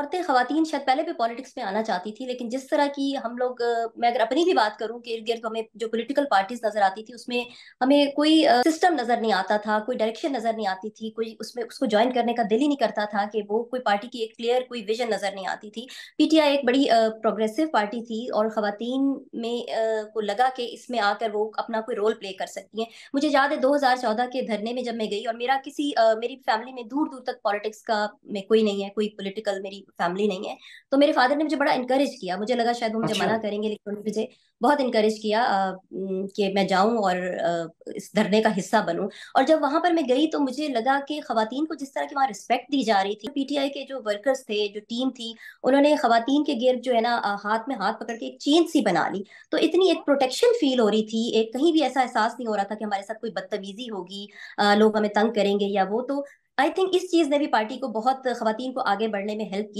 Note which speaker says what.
Speaker 1: औरतें खातन शायद पहले भी पॉलिटिक्स में आना चाहती थी लेकिन जिस तरह की हम लोग मैं अगर अपनी भी बात करूं कि इर्द गिर्द हमें जो पॉलिटिकल पार्टीज नजर आती थी उसमें हमें कोई सिस्टम नजर नहीं आता था कोई डायरेक्शन नजर नहीं आती थी कोई उसमें उसको ज्वाइन करने का दिल ही नहीं करता था कि वो कोई पार्टी की एक क्लियर कोई विजन नजर नहीं आती थी पी एक बड़ी प्रोग्रेसिव पार्टी थी और खातन में को लगा कि इसमें आकर वो अपना कोई रोल प्ले कर सकती हैं मुझे याद है दो के धरने में जब मैं गई और मेरा किसी मेरी फैमिली में दूर दूर तक पॉलिटिक्स का में कोई नहीं है कोई पोलिटिकल मेरी फैमिली नहीं है तो मेरे फादर ने मुझे बड़ा इंकरेज किया मुझे लगा शायद वो मुझे अच्छा। मना करेंगे लेकिन उन्होंने मुझे बहुत इंकरेज किया कि मैं जाऊं और इस धरने का हिस्सा बनूं और जब वहां पर मैं गई तो मुझे लगा कि खातन को जिस तरह की वहां रिस्पेक्ट दी जा रही थी पीटीआई के जो वर्कर्स थे जो टीम थी उन्होंने खातन के गिर जो है ना हाथ में हाथ पकड़ के एक चेन सी बना ली तो इतनी एक प्रोटेक्शन फील हो रही थी एक कहीं भी ऐसा एहसास नहीं हो रहा था कि हमारे साथ कोई बदतमीजी होगी लोग हमें तंग करेंगे या वो तो आई थिंक इस चीज ने भी पार्टी को बहुत खातन को आगे बढ़ने में हेल्प की